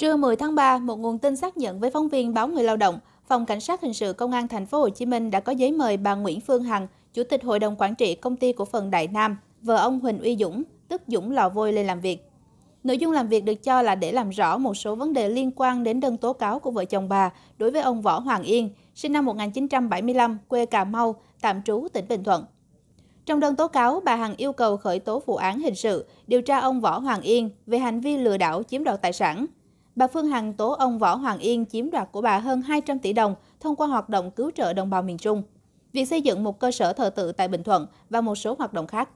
Trưa 10 tháng 3, một nguồn tin xác nhận với phóng viên báo Người Lao động, Phòng Cảnh sát Hình sự Công an Thành phố Hồ Chí Minh đã có giấy mời bà Nguyễn Phương Hằng, Chủ tịch Hội đồng Quản trị Công ty Cổ phần Đại Nam, vợ ông Huỳnh Uy Dũng, tức Dũng Lò Vôi lên làm việc. Nội dung làm việc được cho là để làm rõ một số vấn đề liên quan đến đơn tố cáo của vợ chồng bà đối với ông Võ Hoàng Yên, sinh năm 1975, quê Cà Mau, tạm trú tỉnh Bình Thuận. Trong đơn tố cáo, bà Hằng yêu cầu khởi tố vụ án hình sự, điều tra ông Võ Hoàng Yên về hành vi lừa đảo chiếm đoạt tài sản, Bà Phương Hằng tố ông Võ Hoàng Yên chiếm đoạt của bà hơn 200 tỷ đồng thông qua hoạt động cứu trợ đồng bào miền Trung, việc xây dựng một cơ sở thờ tự tại Bình Thuận và một số hoạt động khác.